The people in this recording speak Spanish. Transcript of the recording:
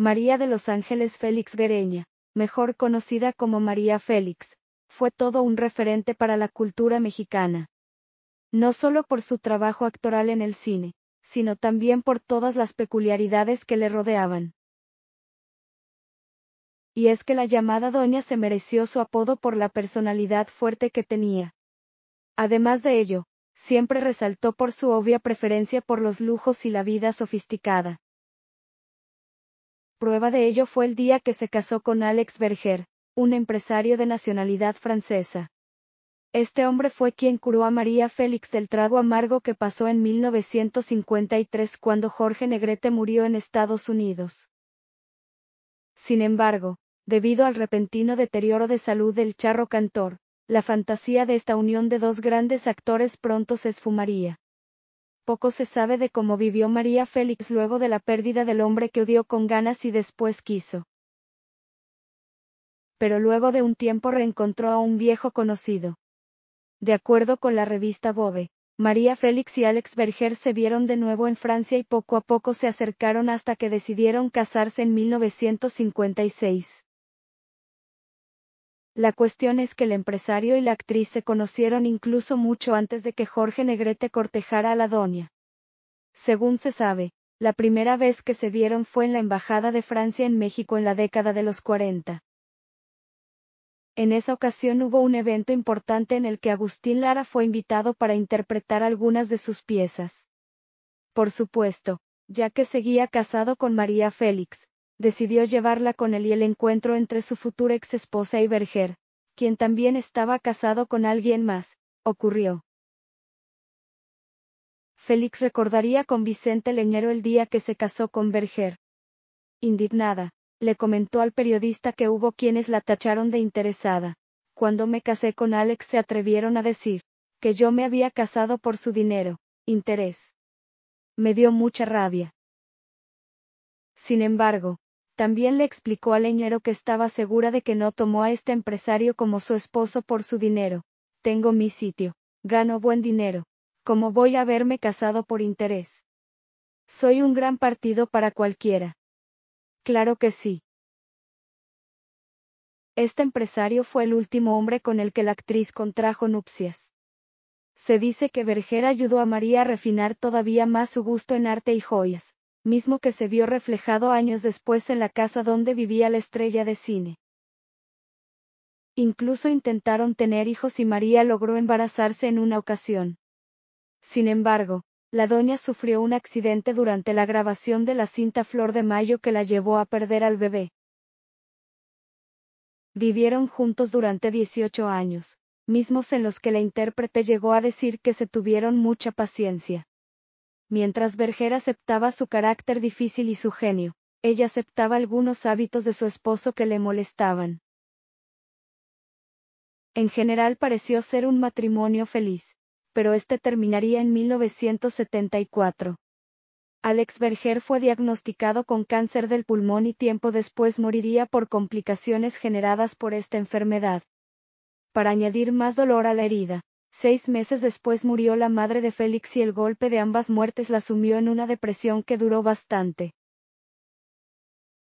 María de los Ángeles Félix Gereña, mejor conocida como María Félix, fue todo un referente para la cultura mexicana. No solo por su trabajo actoral en el cine, sino también por todas las peculiaridades que le rodeaban. Y es que la llamada doña se mereció su apodo por la personalidad fuerte que tenía. Además de ello, siempre resaltó por su obvia preferencia por los lujos y la vida sofisticada. Prueba de ello fue el día que se casó con Alex Berger, un empresario de nacionalidad francesa. Este hombre fue quien curó a María Félix del trago amargo que pasó en 1953 cuando Jorge Negrete murió en Estados Unidos. Sin embargo, debido al repentino deterioro de salud del charro cantor, la fantasía de esta unión de dos grandes actores pronto se esfumaría. Poco se sabe de cómo vivió María Félix luego de la pérdida del hombre que odió con ganas y después quiso. Pero luego de un tiempo reencontró a un viejo conocido. De acuerdo con la revista Bove, María Félix y Alex Berger se vieron de nuevo en Francia y poco a poco se acercaron hasta que decidieron casarse en 1956. La cuestión es que el empresario y la actriz se conocieron incluso mucho antes de que Jorge Negrete cortejara a la doña. Según se sabe, la primera vez que se vieron fue en la Embajada de Francia en México en la década de los 40. En esa ocasión hubo un evento importante en el que Agustín Lara fue invitado para interpretar algunas de sus piezas. Por supuesto, ya que seguía casado con María Félix, decidió llevarla con él y el encuentro entre su futura ex esposa y Berger, quien también estaba casado con alguien más, ocurrió. Félix recordaría con Vicente Leñero el día que se casó con Berger. Indignada, le comentó al periodista que hubo quienes la tacharon de interesada. Cuando me casé con Alex se atrevieron a decir que yo me había casado por su dinero, interés. Me dio mucha rabia. Sin embargo, también le explicó a Leñero que estaba segura de que no tomó a este empresario como su esposo por su dinero. Tengo mi sitio. Gano buen dinero. Como voy a verme casado por interés? Soy un gran partido para cualquiera. Claro que sí. Este empresario fue el último hombre con el que la actriz contrajo nupcias. Se dice que Berger ayudó a María a refinar todavía más su gusto en arte y joyas mismo que se vio reflejado años después en la casa donde vivía la estrella de cine. Incluso intentaron tener hijos y María logró embarazarse en una ocasión. Sin embargo, la doña sufrió un accidente durante la grabación de la cinta Flor de Mayo que la llevó a perder al bebé. Vivieron juntos durante 18 años, mismos en los que la intérprete llegó a decir que se tuvieron mucha paciencia. Mientras Berger aceptaba su carácter difícil y su genio, ella aceptaba algunos hábitos de su esposo que le molestaban. En general pareció ser un matrimonio feliz, pero este terminaría en 1974. Alex Berger fue diagnosticado con cáncer del pulmón y tiempo después moriría por complicaciones generadas por esta enfermedad. Para añadir más dolor a la herida, Seis meses después murió la madre de Félix y el golpe de ambas muertes la sumió en una depresión que duró bastante.